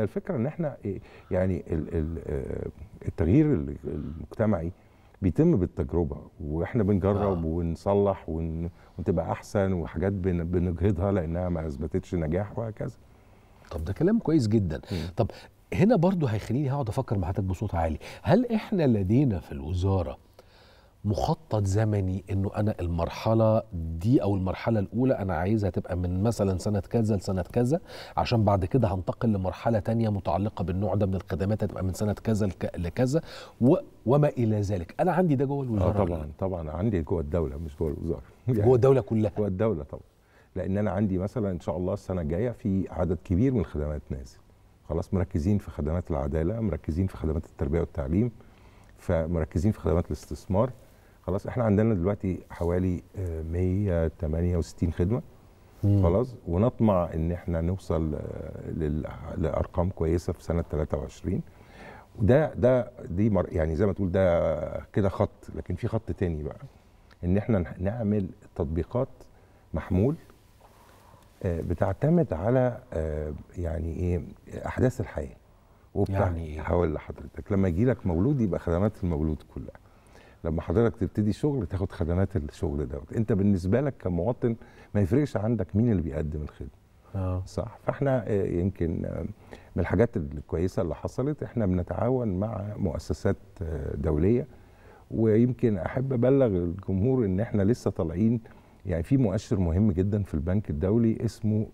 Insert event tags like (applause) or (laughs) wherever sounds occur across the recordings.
الفكره ان احنا إيه، يعني آه، التغيير المجتمعي بيتم بالتجربه واحنا بنجرب آه. ونصلح ونتبقى وتبقى احسن وحاجات بنجهضها بنجهدها لانها ما اثبتتش نجاح وهكذا طب ده كلام كويس جدا م. طب هنا برضو هيخليني هقعد افكر مع حضرتك بصوت عالي هل احنا لدينا في الوزاره مخطط زمني انه انا المرحله دي او المرحله الاولى انا عايزها تبقى من مثلا سنه كذا لسنه كذا عشان بعد كده هنتقل لمرحله تانية متعلقه بالنوع ده من الخدمات هتبقى من سنه كذا لكذا و وما الى ذلك انا عندي ده جوه آه، الوزاره آه طبعا طبعا عندي جوه الدوله مش جوه الوزاره (laughs) يعني جوه الدوله كلها جوه الدوله طبعا لان انا عندي مثلا ان شاء الله السنه الجايه في عدد كبير من الخدمات نازل خلاص مركزين في خدمات العداله مركزين في خدمات التربيه والتعليم فمركزين في خدمات الاستثمار خلاص احنا عندنا دلوقتي حوالي 168 آه، خدمه خلاص ونطمع ان احنا نوصل آه، لارقام كويسه في سنه 23 وده ده دي مر يعني زي ما تقول ده كده خط لكن في خط تاني بقى ان احنا نعمل تطبيقات محمول آه، بتعتمد على يعني ايه احداث الحياه يعني ايه هقول لحضرتك لما يجي لك مولود يبقى خدمات المولود كلها لما حضرتك تبتدي شغل تاخد خدمات الشغل دوت انت بالنسبه لك كمواطن ما يفرقش عندك مين اللي بيقدم الخدمه آه. صح فاحنا آه، يمكن آه، من الحاجات الكويسه اللي حصلت احنا بنتعاون مع مؤسسات آه، دوليه ويمكن احب ابلغ الجمهور ان احنا لسه طالعين يعني في مؤشر مهم جدا في البنك الدولي اسمه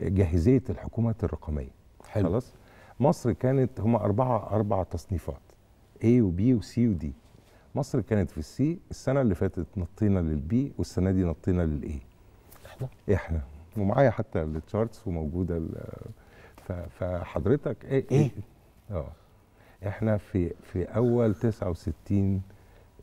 جاهزيه الحكومات الرقميه حلو خلاص مصر كانت هم اربعه اربع تصنيفات A و B و C و D مصر كانت في السي السنه اللي فاتت نطينا للبي والسنه دي نطينا للاي احنا احنا ومعايا حتى التشارتس وموجوده فحضرتك ايه ايه اه احنا في في اول 69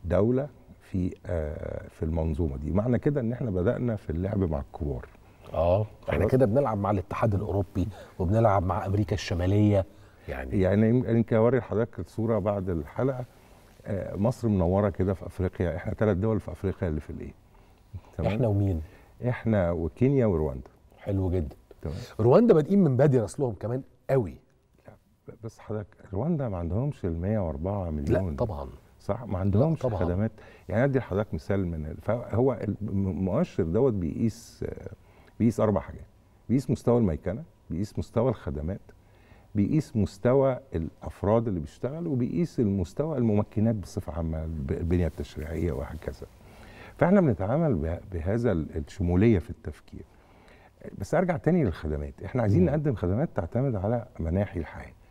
دوله في آه في المنظومه دي معنى كده ان احنا بدانا في اللعب مع الكبار اه احنا كده بنلعب مع الاتحاد الاوروبي وبنلعب مع امريكا الشماليه يعني يعني يمكن اوري لحضرتك الصوره بعد الحلقه آه، مصر منوره كده في افريقيا احنا ثلاث دول في افريقيا اللي في الايه تمام احنا ومين احنا وكينيا ورواندا حلو جدا تمام رواندا بادئين من بادي اصلهم كمان قوي بس حضرتك رواندا ما عندهمش ال 104 مليون لا طبعا صح ما عندهمش طبعا. خدمات يعني ادي لحضرتك مثال من فهو المؤشر دوت بيقيس آه، بيقيس اربع حاجات بيقيس مستوى الميكنه بيقيس مستوى الخدمات بيقيس مستوى الافراد اللي بيشتغلوا وبيقيس المستوى الممكنات بصفه عامه البنيه التشريعيه وهكذا فاحنا بنتعامل بهذا الشموليه في التفكير بس ارجع تاني للخدمات احنا عايزين نقدم خدمات تعتمد على مناحي الحياه